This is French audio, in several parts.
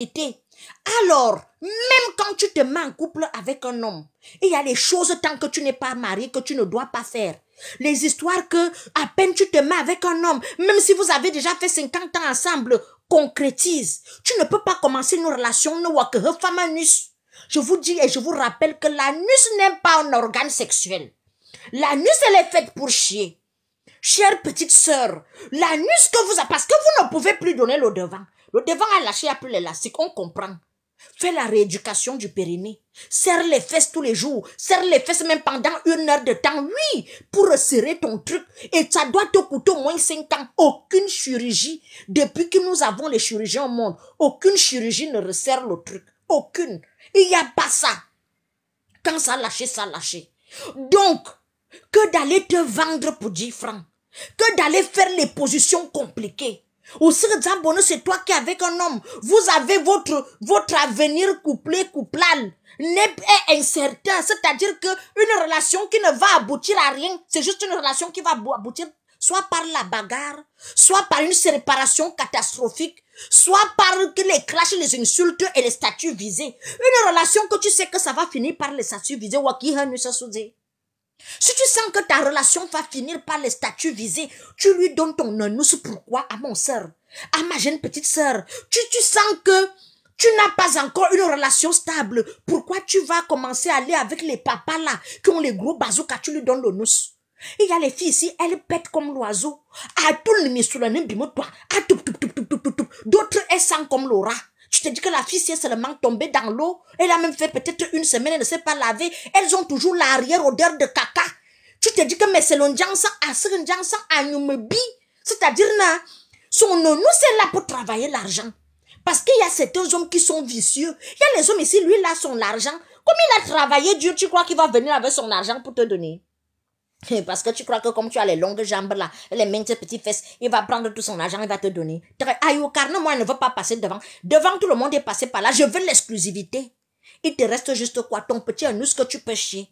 été. Alors, même quand tu te mets en couple avec un homme, il y a des choses tant que tu n'es pas marié que tu ne dois pas faire. Les histoires que à peine tu te mets avec un homme, même si vous avez déjà fait 50 ans ensemble, concrétise. Tu ne peux pas commencer une relation ne que femme anus. Je vous dis et je vous rappelle que l'anus n'est pas un organe sexuel. L'anus, elle est faite pour chier. Chère petite sœur, l'anus que vous avez, parce que vous pouvait plus donner le devant. Le devant a lâché a plus l'élastique, on comprend. Fais la rééducation du périnée. Serre les fesses tous les jours. Serre les fesses même pendant une heure de temps. Oui, pour resserrer ton truc. Et ça doit te coûter au moins 5 ans. Aucune chirurgie. Depuis que nous avons les chirurgiens au monde, aucune chirurgie ne resserre le truc. Aucune. Il n'y a pas ça. Quand ça a lâché, ça a lâché. Donc, que d'aller te vendre pour 10 francs. Que d'aller faire les positions compliquées ou si c'est toi qui avec un homme. Vous avez votre, votre avenir couplé, couplal, est incertain. C'est-à-dire que une relation qui ne va aboutir à rien, c'est juste une relation qui va aboutir soit par la bagarre, soit par une séparation catastrophique, soit par les clashs, les insultes et les statuts visés. Une relation que tu sais que ça va finir par les statuts visés. Si tu sens que ta relation va finir par les statuts visés, tu lui donnes ton onus, Pourquoi à mon sœur À ma jeune petite sœur tu, tu sens que tu n'as pas encore une relation stable. Pourquoi tu vas commencer à aller avec les papas là qui ont les gros quand Tu lui donnes l'onus Il y a les filles ici, elles pètent comme l'oiseau. D'autres, elles sentent comme l'aura. Tu te dis que la fille s'est seulement tombée dans l'eau. Elle a même fait peut-être une semaine, elle ne s'est pas lavée. Elles ont toujours l'arrière odeur de caca. Tu te dis que mais c'est ah, C'est-à-dire, non son nounou, c'est là pour travailler l'argent. Parce qu'il y a certains hommes qui sont vicieux. Il y a les hommes ici, lui, là, son argent. Comme il a travaillé Dieu, tu crois qu'il va venir avec son argent pour te donner? Eh, parce que tu crois que comme tu as les longues jambes là, les mains, tes petites fesses, il va prendre tout son argent, il va te donner. Aïe, au carnet, moi, il ne veux pas passer devant. Devant tout le monde est passé par là. Je veux l'exclusivité. Il te reste juste quoi Ton petit anus que tu peux chier.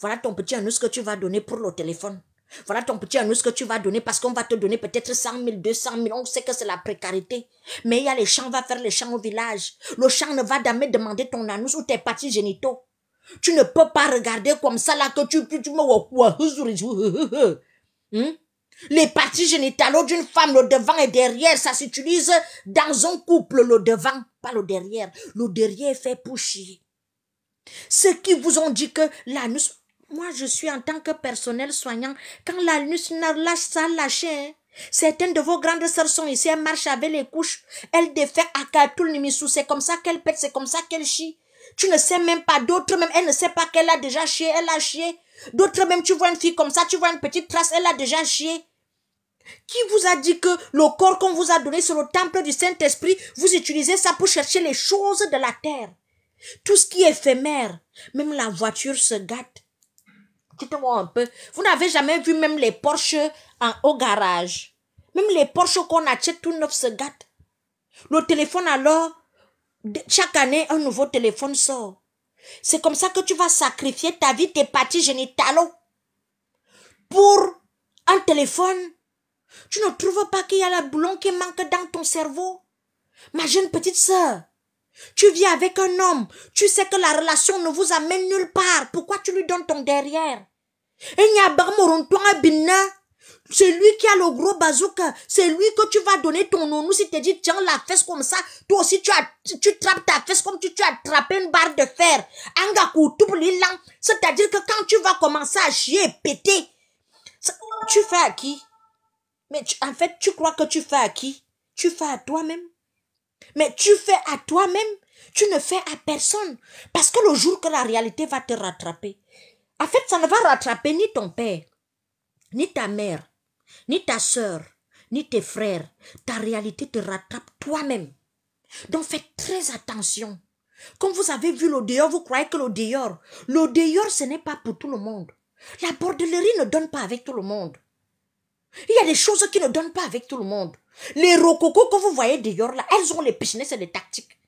Voilà ton petit anus que tu vas donner pour le téléphone. Voilà ton petit anus que tu vas donner parce qu'on va te donner peut-être 100 000, 200 000. On sait que c'est la précarité. Mais il y a les champs, va faire les champs au village. Le champ ne va jamais demander ton anus ou tes parties génitaux. Tu ne peux pas regarder comme ça là que tu, me... Hmm? Les parties génitales d'une femme, le devant et derrière, ça s'utilise dans un couple, le devant, pas le derrière. Le derrière fait pour chier. Ceux qui vous ont dit que l'anus, moi je suis en tant que personnel soignant, quand l'anus lâche ça lâche hein? Certaines de vos grandes sœurs sont ici, elles marchent avec les couches, elles défait à Katoul c'est comme ça qu'elles pètent, c'est comme ça qu'elles chient. Tu ne sais même pas. D'autres même, elle ne sait pas qu'elle a déjà chié, elle a chié. D'autres même, tu vois une fille comme ça, tu vois une petite trace, elle a déjà chié. Qui vous a dit que le corps qu'on vous a donné sur le temple du Saint-Esprit, vous utilisez ça pour chercher les choses de la terre? Tout ce qui est éphémère, même la voiture se gâte. Dites-moi un peu, vous n'avez jamais vu même les Porsche en, au garage. Même les Porsche qu'on achète tout neuf se gâtent. Le téléphone alors, chaque année, un nouveau téléphone sort. C'est comme ça que tu vas sacrifier ta vie, tes parties génitales pour un téléphone. Tu ne trouves pas qu'il y a la boulon qui manque dans ton cerveau Ma jeune petite sœur, tu vis avec un homme, tu sais que la relation ne vous amène nulle part. Pourquoi tu lui donnes ton derrière lui qui a le gros bazooka, c'est lui que tu vas donner ton nounou si tu dit tiens la fesse comme ça. Toi aussi, tu, as, tu trappes ta fesse comme tu, tu as attrapé une barre de fer. C'est-à-dire que quand tu vas commencer à chier péter, tu fais à qui Mais en fait, tu crois que tu fais à qui Tu fais à toi-même. Mais tu fais à toi-même. Tu ne fais à personne. Parce que le jour que la réalité va te rattraper, en fait, ça ne va rattraper ni ton père, ni ta mère, ni ta sœur, ni tes frères. Ta réalité te rattrape toi-même. Donc faites très attention. Comme vous avez vu le vous croyez que le dehors, ce n'est pas pour tout le monde. La bordellerie ne donne pas avec tout le monde. Il y a des choses qui ne donnent pas avec tout le monde. Les rococos que vous voyez dehors, là, elles ont les business et les tactiques.